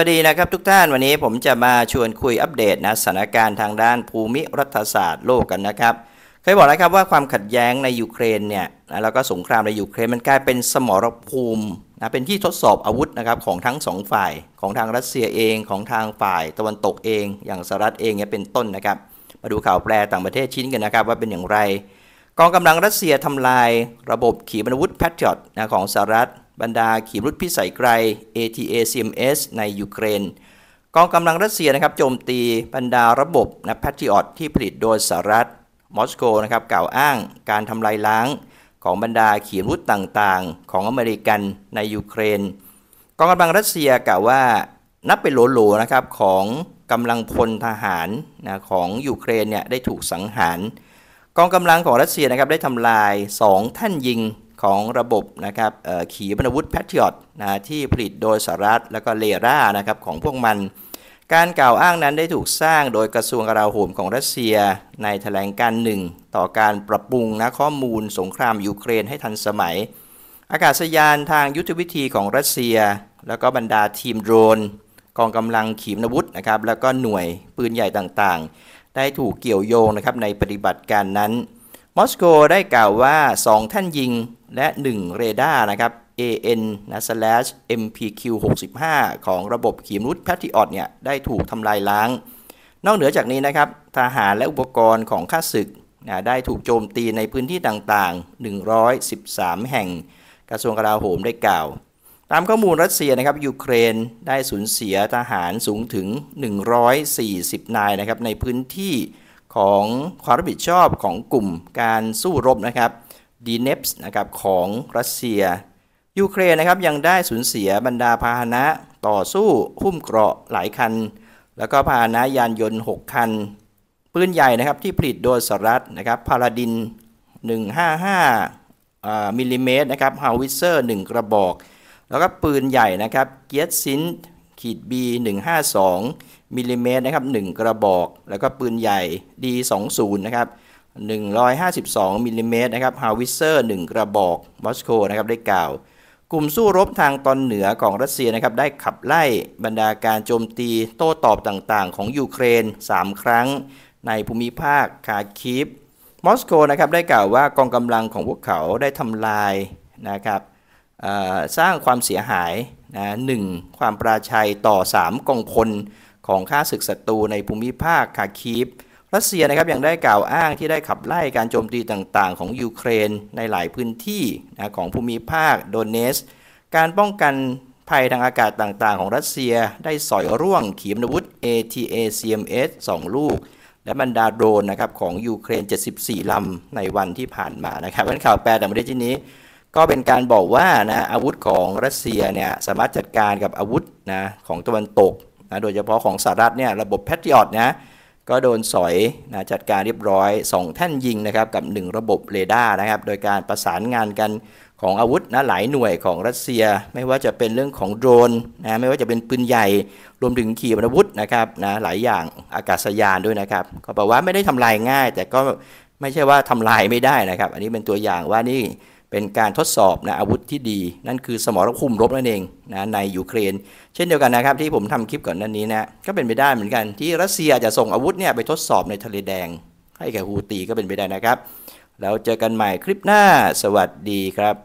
วัสดีนะครับทุกท่านวันนี้ผมจะมาชวนคุยอัปเดตนะสถานการณ์ทางด้านภูมิรัฐศาสตร์โลกกันนะครับเคยบอกแล้วครับว่าความขัดแย้งในยูเครนเนี่ยนะแล้วก็สงครามในยูเครนมันกลายเป็นสมรภูมินะเป็นที่ทดสอบอาวุธนะครับของทั้งสองฝ่ายของทางรัสเซียเองของทางฝ่ายตะวันตกเอง อย่างสหรัฐเองเนี่ยเป็นต้นนะครับมาดูข่าวแปลต่างประเทศชิ้นกันนะครับว่าเป็นอย่างไร กองกำลังรัสเซียทำลายระบบขีปนาวุธแพทริอตนะของสหรัฐบรรดาขีปนาวุธพิสัยไกล ATA CMS ในยูเครน กองกำลังรัสเซียนะครับโจมตีบรรดาระบบนะแพทริออตที่ผลิตโดยสหรัฐมอสโกนะครับกล่าวอ้างการทำลายล้างของบรรดาขีปนาวุธต่างๆ ของอเมริกันในยูเครน กองกำลังรัสเซียกล่าวว่านับเป็นโหลๆนะครับของกำลังพลทหารนะของยูเครนเนี่ยได้ถูกสังหาร กองกำลังของรัสเซียนะครับได้ทำลาย 2 ท่านยิงของระบบนะครับขีปนาวุธแพทริออตนะที่ผลิตโดยสหรัฐ และก็เลรานะครับของพวกมัน การกล่าวอ้างนั้นได้ถูกสร้างโดยกระทรวงกลาโหมของรัสเซีย ในถแถลงการหนึ่ง ต่อการปรับปรุงนะข้อมูลสงครามยูเครนให้ทันสมัย อากาศยานทางยุทธวิธีของรัสเซียแล้วก็บรรดาทีมโดรน กองกำลังขีปนาวุธนะครับ แล้วก็หน่วยปืนใหญ่ต่างๆ ได้ถูกเกี่ยวโยงนะครับในปฏิบัติการนั้นมอสโกได้กล่าวว่า 2 ท่านยิงและ 1 เรดาร์นะครับ AN นะ slash MPQ 65ของระบบขีมรุดแพทริออตเนี่ยได้ถูกทำลายล้าง นอกเหนือจากนี้นะครับ ทหารและอุปกรณ์ของข้าศึกนะได้ถูกโจมตีในพื้นที่ต่างๆ 113 แห่ง กระทรวงกลาโหมได้กล่าว ตามข้อมูลรัสเซียนะครับยูเครนได้สูญเสียทหารสูงถึง 140 นายนะครับในพื้นที่ของความรับผิดชอบของกลุ่มการสู้รบนะครับดีเนปส์นะครับของรัสเซีย ยูเครนนะครับยังได้สูญเสียบรรดาพาหนะต่อสู้หุ้มเกราะหลายคัน แล้วก็พาหนะยานยนต์ 6 คันปืนใหญ่นะครับที่ผลิตโดยสหรัฐนะครับพาราดิน 155มิลลิเมตรนะครับฮาวิเซอร์1กระบอก แล้วก็ปืนใหญ่นะครับเกียรตซินขีดบี152มิลลิเมตรนะครับ1กระบอกแล้วก็ปืนใหญ่ D20 นะครับ152มิลลิเมตรนะครับฮาวิเซอร์1กระบอกมอสโคนะครับได้กล่าวกลุ่มสู้รบทางตอนเหนือของรัสเซียนะครับได้ขับไล่บรรดาการโจมตีโต้ตอบต่างๆของยูเครน 3 ครั้งในภูมิภาคคาคิฟมอสโกนะครับได้กล่าวว่ากองกำลังของพวกเขาได้ทำลายนะครับสร้างความเสียหายนะหความปราชัยต่อ 3 กองพลของข้าศึกศัตรูในภูมิภาคคาคีฟรัสเซียนะครับยังได้กล่าวอ้างที่ได้ขับไล่การโจมตีต่างๆของยูเครนในหลายพื้นที่นะของภูมิภาค โดเนส การป้องกันภัยทางอากาศต่างๆของรัสเซียได้สอยร่วงขีปนาวุธ ATACMS 2 ลูก และบรรดาโดรนนะครับของยูเครน 74 ลำในวันที่ผ่านมานะครับข่าวแปลแต่ประเด็นที่นี้ ก็เป็นการบอกว่านะอาวุธของรัสเซียเนี่ยสามารถจัดการกับอาวุธนะของตะวันตกนะโดยเฉพาะของสหรัฐเนี่ยระบบแพทริออตนะก็โดนสอยนะจัดการเรียบร้อย 2 แท่นยิงนะครับกับ 1 ระบบเรดาร์นะครับโดยการประสานงานกันของอาวุธนะหลายหน่วยของรัสเซีย ไม่ว่าจะเป็นเรื่องของโดรนนะไม่ว่าจะเป็นปืนใหญ่รวมถึงขีปนาวุธนะครับนะหลายอย่างอากาศยานด้วยนะครับ ก็แปลว่าไม่ได้ทำลายง่าย แต่ก็ไม่ใช่ว่าทำลายไม่ได้นะครับ อันนี้เป็นตัวอย่างว่านี่เป็นการทดสอบนะ อาวุธที่ดี นั่นคือสมรภูมิรบนั่นเองนะในยูเครน เช่นเดียวกันนะครับที่ผมทำคลิปก่อนนั้นนี้นะ ก็เป็นไปได้เหมือนกัน ที่รัสเซียจะส่งอาวุธเนี่ยไปทดสอบในทะเลแดง ให้แก่ฮูตีก็เป็นไปได้นะครับ แล้วเจอกันใหม่คลิปหน้าสวัสดีครับ